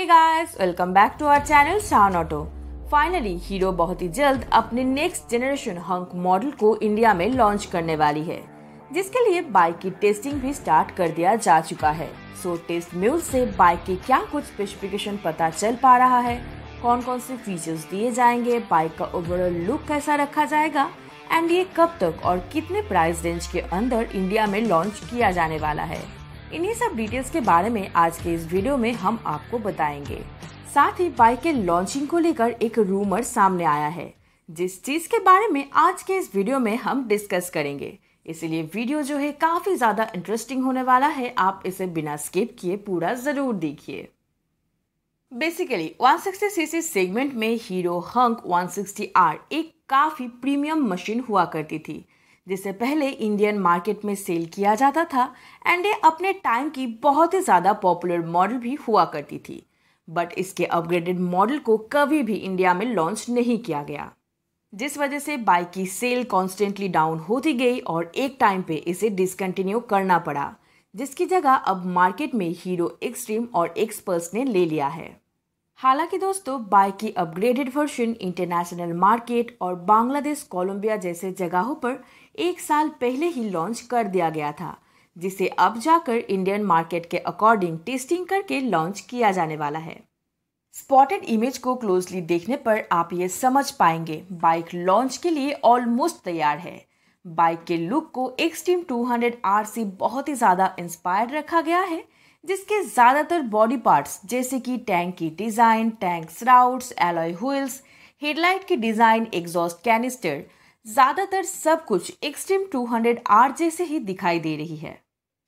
hey guys welcome back to our channel Shaan auto finally Hero बहुत ही जल्द अपने नेक्स्ट जनरेशन हंक मॉडल को इंडिया में लॉन्च करने वाली है जिसके लिए बाइक की टेस्टिंग भी स्टार्ट कर दिया जा चुका है सो टेस्ट म्यूल से बाइक के क्या कुछ स्पेसिफिकेशन पता चल पा रहा है कौन कौन से फीचर्स दिए जाएंगे बाइक का ओवरऑल लुक कैसा रखा जाएगा एंड ये कब तक और कितने प्राइस रेंज के अंदर इंडिया में लॉन्च किया जाने वाला है इन्हीं सब डिटेल्स के बारे में आज के इस वीडियो में हम आपको बताएंगे साथ ही बाइक के लॉन्चिंग को लेकर एक रूमर सामने आया है जिस चीज के बारे में आज के इस वीडियो में हम डिस्कस करेंगे इसलिए वीडियो जो है काफी ज्यादा इंटरेस्टिंग होने वाला है आप इसे बिना स्किप किए पूरा जरूर देखिए बेसिकली 160 सीसी सेगमेंट में हीरो हंक आर एक काफी प्रीमियम मशीन हुआ करती थी जिसे पहले इंडियन मार्केट में सेल किया जाता था एंड ये अपने टाइम की बहुत ही ज़्यादा पॉपुलर मॉडल भी हुआ करती थी बट इसके अपग्रेडेड मॉडल को कभी भी इंडिया में लॉन्च नहीं किया गया जिस वजह से बाइक की सेल कॉन्स्टेंटली डाउन होती गई और एक टाइम पे इसे डिसकंटिन्यू करना पड़ा जिसकी जगह अब मार्केट में हीरो एक्सट्रीम और एक्सपर्स ने ले लिया है हालांकि दोस्तों बाइक की अपग्रेडेड वर्शन इंटरनेशनल मार्केट और बांग्लादेश कोलंबिया जैसे जगहों पर एक साल पहले ही लॉन्च कर दिया गया था जिसे अब जाकर इंडियन मार्केट के अकॉर्डिंग टेस्टिंग करके लॉन्च किया जाने वाला है स्पॉटेड इमेज को क्लोजली देखने पर आप ये समझ पाएंगे बाइक लॉन्च के लिए ऑलमोस्ट तैयार है बाइक के लुक को एक्सट्रीम 200 आर से बहुत ही ज़्यादा इंस्पायर्ड रखा गया है जिसके ज़्यादातर बॉडी पार्ट्स जैसे कि टैंक की design tank shrouds alloy wheels headlight की डिज़ाइन एग्जॉस्ट कैनिस्टर ज्यादातर सब कुछ एक्सट्रीम हंड्रेड आर जैसे ही दिखाई दे रही है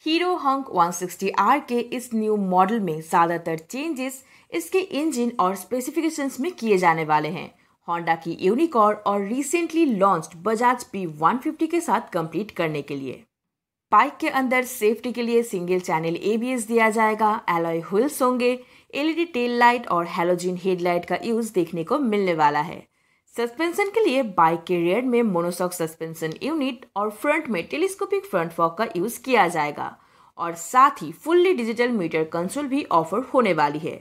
हीरो हंक 160R के इस न्यू मॉडल में ज़्यादातर चेंजेस इसके इंजन और स्पेसिफिकेशंस में किए जाने वाले हैं होंडा की यूनिकॉर और रिसेंटली लॉन्च बजाज पी 150 के साथ कंप्लीट करने के लिए बाइक के अंदर सेफ्टी के लिए सिंगल चैनल एबीएस दिया जाएगा एलॉय व्हील्स होंगे एलईडी टेल लाइट और हेलोजिन हेडलाइट का यूज देखने को मिलने वाला है सस्पेंशन के लिए बाइक के रेयर में मोनोसॉक सस्पेंशन यूनिट और फ्रंट में टेलीस्कोपिक फ्रंट फॉक का यूज़ किया जाएगा और साथ ही फुल्ली डिजिटल मीटर कंसोल भी ऑफर होने वाली है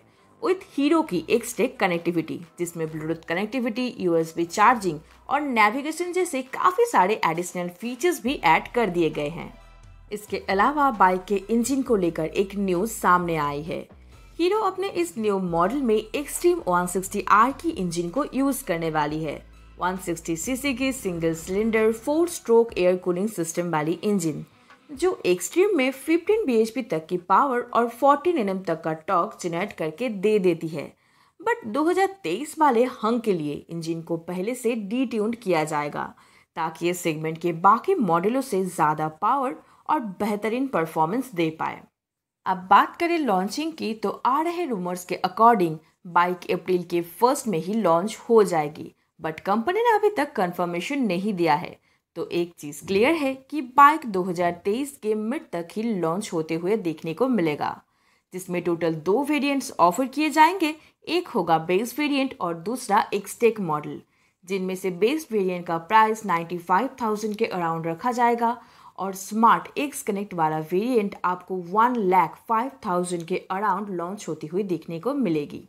विथ हीरो की एक स्टेक कनेक्टिविटी जिसमें ब्लूटूथ कनेक्टिविटी यूएसबी चार्जिंग और नेविगेशन जैसे काफ़ी सारे एडिशनल फीचर्स भी ऐड कर दिए गए हैं इसके अलावा बाइक के इंजन को लेकर एक न्यूज़ सामने आई है हीरो अपने इस न्यू मॉडल में एक्सट्रीम 160R की इंजन को यूज करने वाली है 160 सीसी की single cylinder four stroke air cooling system वाली इंजन जो एक्सट्रीम में 15 bhp तक की पावर और 14 nm तक का टॉक जनरेट करके दे देती है बट 2023 वाले हंग के लिए इंजन को पहले से डीट्यून्ड किया जाएगा ताकि ये सेगमेंट के बाकी मॉडलों से ज़्यादा पावर और बेहतरीन परफॉर्मेंस दे पाए अब बात करें लॉन्चिंग की तो आ रहे रूमर्स के अकॉर्डिंग बाइक अप्रैल के फर्स्ट में ही लॉन्च हो जाएगी बट कंपनी ने अभी तक कंफर्मेशन नहीं दिया है तो एक चीज़ क्लियर है कि बाइक 2023 के मिड तक ही लॉन्च होते हुए देखने को मिलेगा जिसमें टोटल दो वेरिएंट्स ऑफर किए जाएंगे एक होगा बेस वेरिएंट और दूसरा एक्सटेक मॉडल जिनमें से बेस वेरिएंट का प्राइस 95,000 के अराउंड रखा जाएगा और स्मार्ट एक्स कनेक्ट वाला वेरिएंट आपको वन लैख फाइव थाउजेंड के अराउंड लॉन्च होती हुई देखने को मिलेगी